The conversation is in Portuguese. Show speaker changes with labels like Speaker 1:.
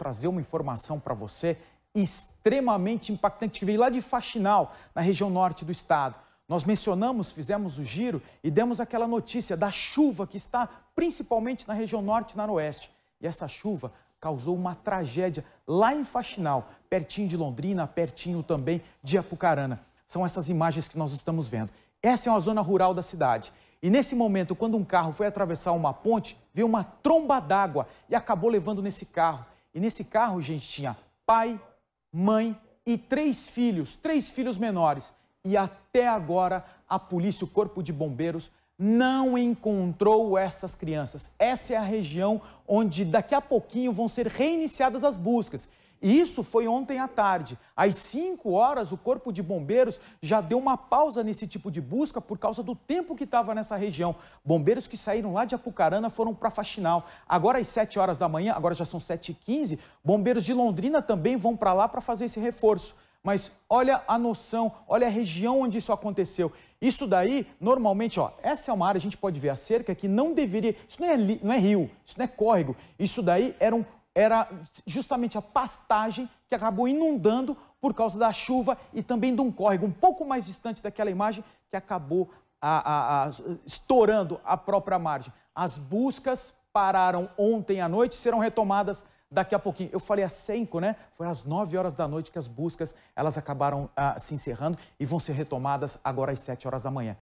Speaker 1: trazer uma informação para você extremamente impactante que veio lá de Faxinal, na região norte do estado. Nós mencionamos, fizemos o giro e demos aquela notícia da chuva que está principalmente na região norte e noroeste. E essa chuva causou uma tragédia lá em Faxinal, pertinho de Londrina, pertinho também de Apucarana. São essas imagens que nós estamos vendo. Essa é uma zona rural da cidade. E nesse momento, quando um carro foi atravessar uma ponte, veio uma tromba d'água e acabou levando nesse carro. E nesse carro, gente, tinha pai, mãe e três filhos, três filhos menores. E até agora, a polícia, o Corpo de Bombeiros, não encontrou essas crianças. Essa é a região onde daqui a pouquinho vão ser reiniciadas as buscas. E isso foi ontem à tarde. Às 5 horas, o Corpo de Bombeiros já deu uma pausa nesse tipo de busca por causa do tempo que estava nessa região. Bombeiros que saíram lá de Apucarana foram para Faxinal. Agora, às 7 horas da manhã, agora já são 7h15, bombeiros de Londrina também vão para lá para fazer esse reforço. Mas olha a noção, olha a região onde isso aconteceu. Isso daí, normalmente, ó, essa é uma área, a gente pode ver a cerca, que não deveria. Isso não é, não é rio, isso não é córrego. Isso daí era um, era justamente a pastagem que acabou inundando por causa da chuva e também de um córrego um pouco mais distante daquela imagem que acabou a, a, a, estourando a própria margem. As buscas pararam ontem à noite, serão retomadas daqui a pouquinho. Eu falei às 5, né? Foi às 9 horas da noite que as buscas elas acabaram ah, se encerrando e vão ser retomadas agora às 7 horas da manhã.